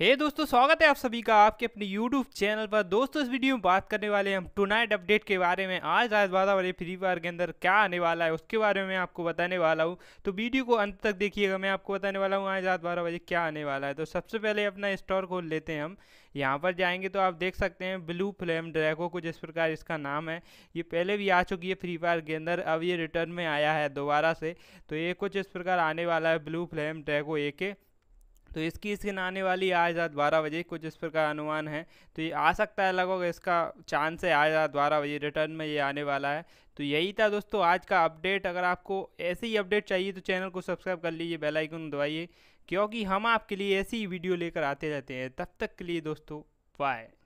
हे hey दोस्तों स्वागत है आप सभी का आपके अपने YouTube चैनल पर दोस्तों इस वीडियो में बात करने वाले हम टुनाइट अपडेट के बारे में आज रात बारह वाले फ्री फायर के अंदर क्या आने वाला है उसके बारे में आपको बताने वाला हूँ तो वीडियो को अंत तक देखिएगा मैं आपको बताने वाला हूँ आज रात बारह बजे क्या आने वाला है तो सबसे पहले अपना स्टोर खोल लेते हैं हम यहाँ पर जाएंगे तो आप देख सकते हैं ब्लू फ्लेम ड्रैगो को जिस प्रकार इसका नाम है ये पहले भी आ चुकी है फ्री फायर के अंदर अब ये रिटर्न में आया है दोबारा से तो ये कुछ इस प्रकार आने वाला है ब्लू फ्लेम ड्रैगो ए के तो इसकी स्किन आने वाली आज रात बारह बजे कुछ इस प्रकार अनुमान है तो ये आ सकता है लगभग इसका चांस है आज रात बारह बजे रिटर्न में ये आने वाला है तो यही था दोस्तों आज का अपडेट अगर आपको ऐसे ही अपडेट चाहिए तो चैनल को सब्सक्राइब कर लीजिए बेल आइकन दबाइए क्योंकि हम आपके लिए ऐसी ही वीडियो लेकर आते रहते हैं तब तक के लिए दोस्तों बाय